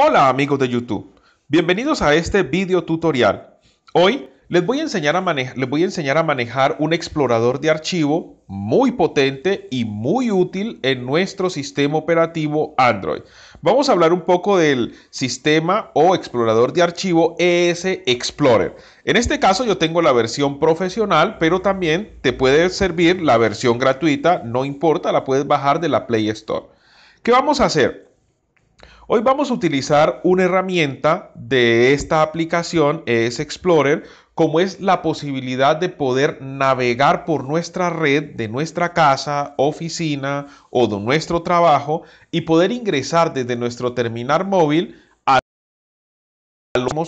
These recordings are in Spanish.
Hola amigos de YouTube, bienvenidos a este video tutorial. Hoy les voy, a enseñar a les voy a enseñar a manejar un explorador de archivo muy potente y muy útil en nuestro sistema operativo Android. Vamos a hablar un poco del sistema o explorador de archivo ES Explorer. En este caso yo tengo la versión profesional, pero también te puede servir la versión gratuita, no importa, la puedes bajar de la Play Store. ¿Qué vamos a hacer? Hoy vamos a utilizar una herramienta de esta aplicación ES Explorer, como es la posibilidad de poder navegar por nuestra red de nuestra casa, oficina o de nuestro trabajo y poder ingresar desde nuestro terminal móvil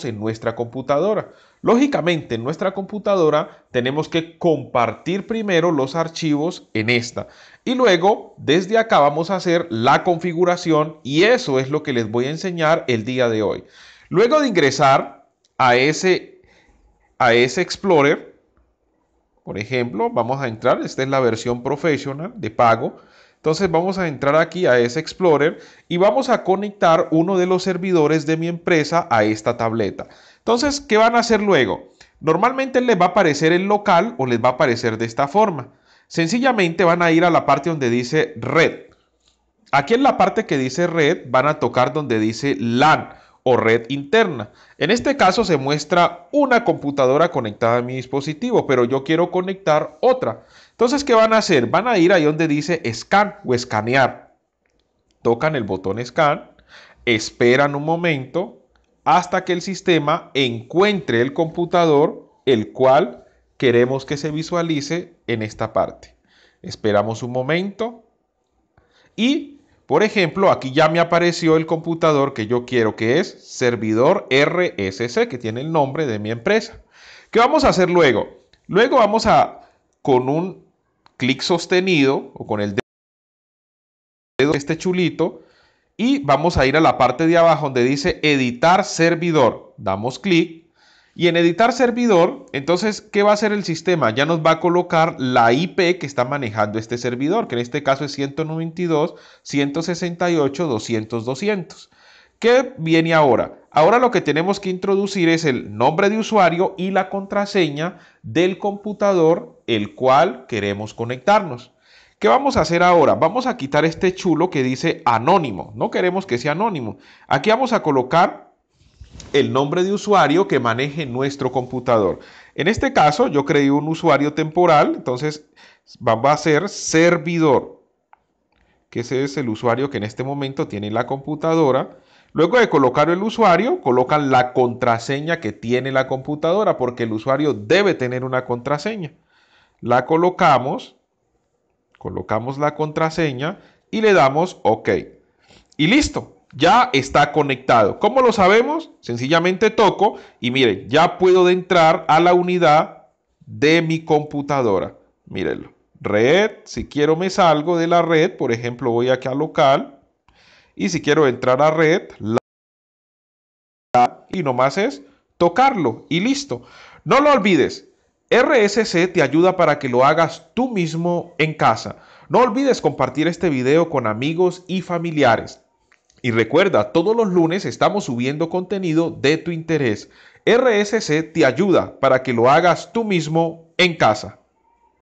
en nuestra computadora. Lógicamente, en nuestra computadora tenemos que compartir primero los archivos en esta y luego desde acá vamos a hacer la configuración y eso es lo que les voy a enseñar el día de hoy. Luego de ingresar a ese, a ese Explorer, por ejemplo, vamos a entrar, esta es la versión professional de pago, entonces vamos a entrar aquí a ese Explorer y vamos a conectar uno de los servidores de mi empresa a esta tableta. Entonces, ¿qué van a hacer luego? Normalmente les va a aparecer el local o les va a aparecer de esta forma. Sencillamente van a ir a la parte donde dice red. Aquí en la parte que dice red van a tocar donde dice LAN o red interna. En este caso se muestra una computadora conectada a mi dispositivo, pero yo quiero conectar otra. Entonces, ¿qué van a hacer? Van a ir ahí donde dice scan o escanear. Tocan el botón scan, esperan un momento hasta que el sistema encuentre el computador el cual queremos que se visualice en esta parte. Esperamos un momento y por ejemplo, aquí ya me apareció el computador que yo quiero, que es servidor RSC, que tiene el nombre de mi empresa. ¿Qué vamos a hacer luego? Luego vamos a, con un clic sostenido o con el dedo de este chulito, y vamos a ir a la parte de abajo donde dice editar servidor. Damos clic y en editar servidor, entonces, ¿qué va a hacer el sistema? Ya nos va a colocar la IP que está manejando este servidor, que en este caso es 192, ¿Qué viene ahora? Ahora lo que tenemos que introducir es el nombre de usuario y la contraseña del computador el cual queremos conectarnos. ¿Qué vamos a hacer ahora? Vamos a quitar este chulo que dice anónimo. No queremos que sea anónimo. Aquí vamos a colocar el nombre de usuario que maneje nuestro computador. En este caso, yo creé un usuario temporal, entonces va a ser servidor, que ese es el usuario que en este momento tiene la computadora. Luego de colocar el usuario, colocan la contraseña que tiene la computadora, porque el usuario debe tener una contraseña. La colocamos, colocamos la contraseña y le damos OK. Y listo, ya está conectado. ¿Cómo lo sabemos? Sencillamente toco y miren, ya puedo entrar a la unidad de mi computadora. Mírenlo. Red, si quiero me salgo de la red, por ejemplo, voy aquí a local y si quiero entrar a red, la y nomás es tocarlo y listo. No lo olvides, RSC te ayuda para que lo hagas tú mismo en casa. No olvides compartir este video con amigos y familiares. Y recuerda, todos los lunes estamos subiendo contenido de tu interés. RSC te ayuda para que lo hagas tú mismo en casa.